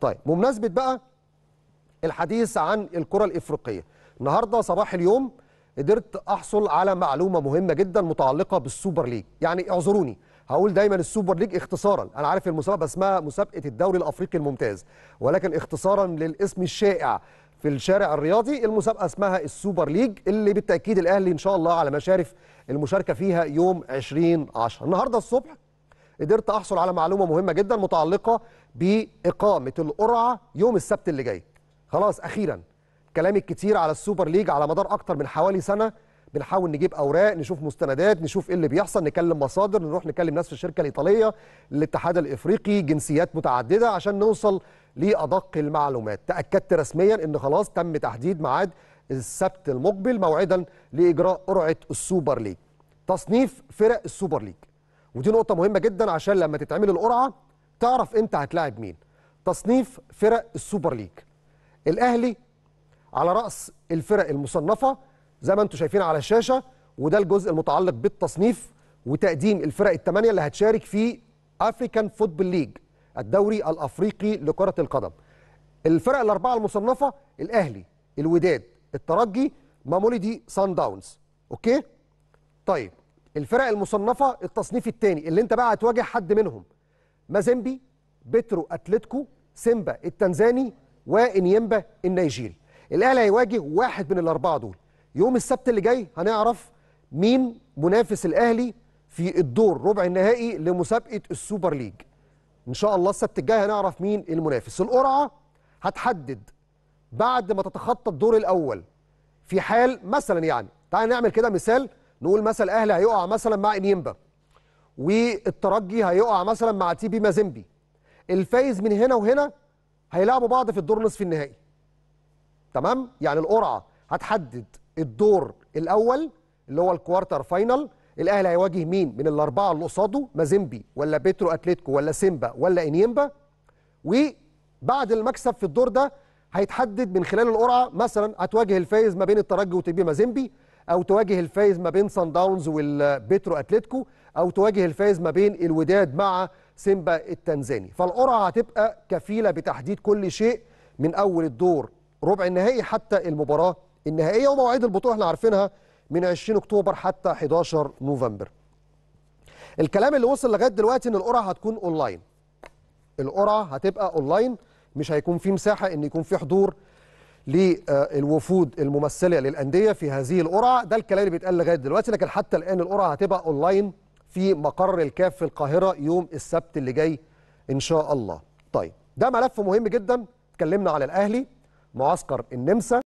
طيب بمناسبه بقى الحديث عن الكره الافريقيه النهارده صباح اليوم قدرت احصل على معلومه مهمه جدا متعلقه بالسوبر ليج يعني اعذروني هقول دايما السوبر ليج اختصارا انا عارف المسابقه اسمها مسابقه الدوري الافريقي الممتاز ولكن اختصارا للاسم الشائع في الشارع الرياضي المسابقه اسمها السوبر ليج اللي بالتاكيد الاهلي ان شاء الله على مشارف المشاركه فيها يوم 20 10 النهارده الصبح قدرت احصل على معلومه مهمه جدا متعلقه باقامه القرعه يوم السبت اللي جاي خلاص اخيرا كلام الكتير على السوبر ليج على مدار اكتر من حوالي سنه بنحاول نجيب اوراق نشوف مستندات نشوف ايه اللي بيحصل نكلم مصادر نروح نكلم ناس في الشركه الايطاليه الاتحاد الافريقي جنسيات متعدده عشان نوصل لادق المعلومات تاكدت رسميا ان خلاص تم تحديد ميعاد السبت المقبل موعدا لاجراء قرعه السوبر ليج تصنيف فرق السوبر ليج ودي نقطه مهمه جدا عشان لما تتعمل القرعه تعرف انت هتلاعب مين تصنيف فرق السوبر ليج الاهلي على راس الفرق المصنفه زي ما انتم شايفين على الشاشه وده الجزء المتعلق بالتصنيف وتقديم الفرق الثمانيه اللي هتشارك في افريكان فوتبول ليج الدوري الافريقي لكره القدم الفرق الاربعه المصنفه الاهلي الوداد الترجي ماموليدي سان داونز اوكي طيب الفرق المصنفه التصنيف الثاني اللي انت بقى هتواجه حد منهم مازيمبي بترو اتلتيكو سيمبا التنزاني وانيمبا النيجيري الاهلي هيواجه واحد من الاربعه دول يوم السبت اللي جاي هنعرف مين منافس الاهلي في الدور ربع النهائي لمسابقه السوبر ليج ان شاء الله السبت الجاي هنعرف مين المنافس القرعه هتحدد بعد ما تتخطى الدور الاول في حال مثلا يعني تعال نعمل كده مثال نقول مثلا الاهلي هيقع مثلا مع انيمبا والترجي هيقع مثلا مع تيبي مازيمبي الفايز من هنا وهنا هيلاعبوا بعض في الدور نصف النهائي تمام يعني القرعه هتحدد الدور الاول اللي هو الكوارتر فاينل الاهلي هيواجه مين من الاربعه اللي قصاده مازيمبي ولا بيترو اتلتيكو ولا سيمبا ولا انيمبا وبعد المكسب في الدور ده هيتحدد من خلال القرعه مثلا هتواجه الفايز ما بين الترجي وتيبي مازيمبي او تواجه الفايز ما بين سان داونز والبيترو اتلتيكو او تواجه الفايز ما بين الوداد مع سيمبا التنزاني فالقرعه هتبقى كفيله بتحديد كل شيء من اول الدور ربع النهائي حتى المباراه النهائيه ومواعيد البطوله احنا عارفينها من 20 اكتوبر حتى 11 نوفمبر الكلام اللي وصل لغايه دلوقتي ان القرعه هتكون اونلاين القرعه هتبقى اونلاين مش هيكون في مساحه ان يكون في حضور للوفود الممثله للانديه في هذه القرعه ده الكلام اللي بيتقال لغايه دلوقتي لكن حتى الان القرعه هتبقى اونلاين في مقر الكاف في القاهره يوم السبت اللي جاي ان شاء الله طيب ده ملف مهم جدا اتكلمنا على الاهلي معسكر النمسا